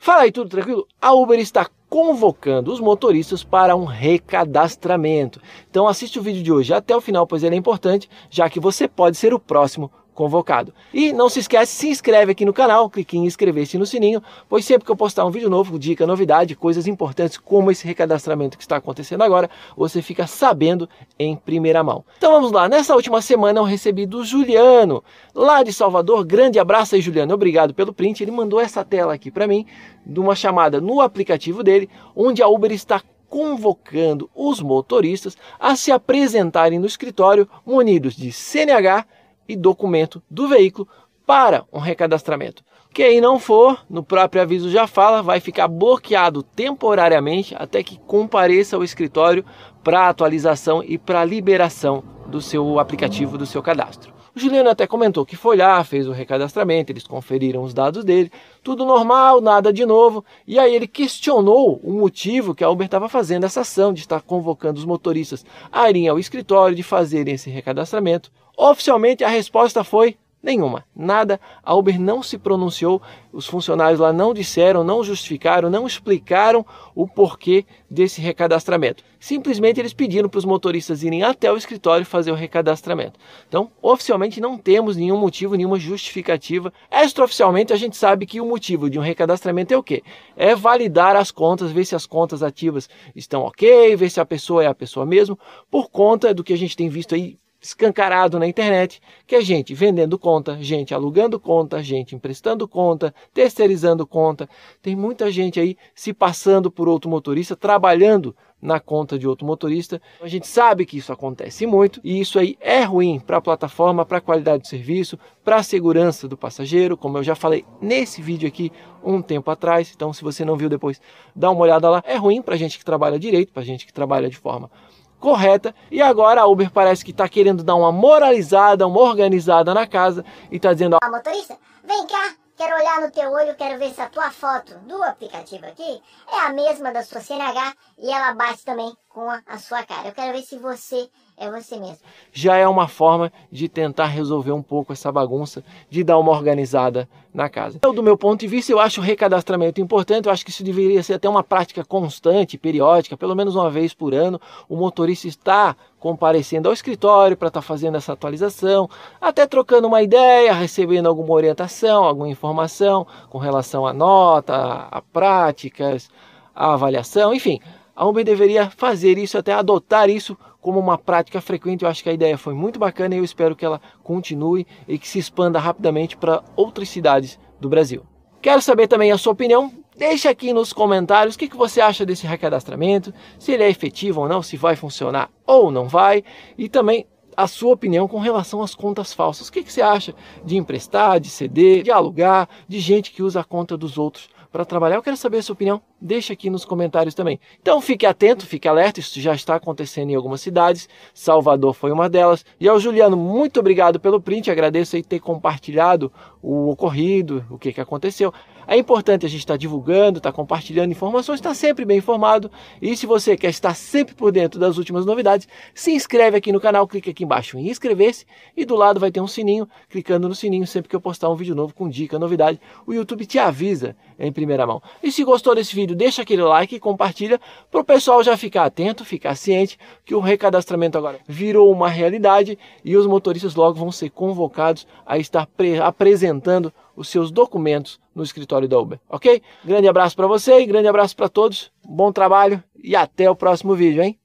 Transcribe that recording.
Fala aí, tudo tranquilo? A Uber está convocando os motoristas para um recadastramento. Então assiste o vídeo de hoje até o final, pois ele é importante, já que você pode ser o próximo convocado. E não se esquece, se inscreve aqui no canal, clique em inscrever-se no sininho, pois sempre que eu postar um vídeo novo, dica, novidade, coisas importantes como esse recadastramento que está acontecendo agora, você fica sabendo em primeira mão. Então vamos lá, nessa última semana eu recebi do Juliano, lá de Salvador, grande abraço aí Juliano, obrigado pelo print, ele mandou essa tela aqui para mim, de uma chamada no aplicativo dele, onde a Uber está convocando os motoristas a se apresentarem no escritório munidos de CNH e documento do veículo para um recadastramento. Quem não for, no próprio aviso já fala, vai ficar bloqueado temporariamente até que compareça ao escritório para atualização e para liberação do seu aplicativo, do seu cadastro. O Juliano até comentou que foi lá, fez o recadastramento, eles conferiram os dados dele, tudo normal, nada de novo. E aí ele questionou o motivo que a Uber estava fazendo essa ação de estar convocando os motoristas a irem ao escritório, de fazerem esse recadastramento. Oficialmente a resposta foi nenhuma, nada. A Uber não se pronunciou, os funcionários lá não disseram, não justificaram, não explicaram o porquê desse recadastramento. Simplesmente eles pediram para os motoristas irem até o escritório fazer o recadastramento. Então, oficialmente não temos nenhum motivo, nenhuma justificativa. Extraoficialmente a gente sabe que o motivo de um recadastramento é o quê? É validar as contas, ver se as contas ativas estão ok, ver se a pessoa é a pessoa mesmo, por conta do que a gente tem visto aí escancarado na internet, que é gente vendendo conta, gente alugando conta, gente emprestando conta, terceirizando conta. Tem muita gente aí se passando por outro motorista, trabalhando na conta de outro motorista. Então, a gente sabe que isso acontece muito e isso aí é ruim para a plataforma, para a qualidade do serviço, para a segurança do passageiro, como eu já falei nesse vídeo aqui um tempo atrás. Então, se você não viu depois, dá uma olhada lá. É ruim para a gente que trabalha direito, para a gente que trabalha de forma correta e agora a Uber parece que está querendo dar uma moralizada, uma organizada na casa e está dizendo: a ah, motorista, vem cá, quero olhar no teu olho, quero ver se a tua foto do aplicativo aqui é a mesma da sua CNH e ela bate também com a, a sua cara. Eu quero ver se você é você mesmo. Já é uma forma de tentar resolver um pouco essa bagunça, de dar uma organizada na casa. Então, do meu ponto de vista, eu acho o recadastramento importante, eu acho que isso deveria ser até uma prática constante, periódica, pelo menos uma vez por ano, o motorista está comparecendo ao escritório para estar tá fazendo essa atualização, até trocando uma ideia, recebendo alguma orientação, alguma informação com relação à nota, a práticas, a avaliação, enfim, a Uber deveria fazer isso, até adotar isso como uma prática frequente. Eu acho que a ideia foi muito bacana e eu espero que ela continue e que se expanda rapidamente para outras cidades do Brasil. Quero saber também a sua opinião. Deixe aqui nos comentários o que, que você acha desse recadastramento, se ele é efetivo ou não, se vai funcionar ou não vai, e também a sua opinião com relação às contas falsas. O que, que você acha de emprestar, de ceder, de alugar, de gente que usa a conta dos outros para trabalhar. Eu quero saber a sua opinião. Deixa aqui nos comentários também. Então fique atento, fique alerta. Isso já está acontecendo em algumas cidades. Salvador foi uma delas. E ao Juliano, muito obrigado pelo print. Agradeço aí ter compartilhado o ocorrido, o que, que aconteceu. É importante a gente estar tá divulgando, estar tá compartilhando informações, estar tá sempre bem informado. E se você quer estar sempre por dentro das últimas novidades, se inscreve aqui no canal, clique aqui embaixo em inscrever-se e do lado vai ter um sininho. Clicando no sininho, sempre que eu postar um vídeo novo com dica, novidade, o YouTube te avisa em primeira mão. E se gostou desse vídeo, deixa aquele like e compartilha para o pessoal já ficar atento, ficar ciente que o recadastramento agora virou uma realidade e os motoristas logo vão ser convocados a estar apresentando os seus documentos no escritório da Uber, ok? Grande abraço para você e grande abraço para todos. Bom trabalho e até o próximo vídeo, hein?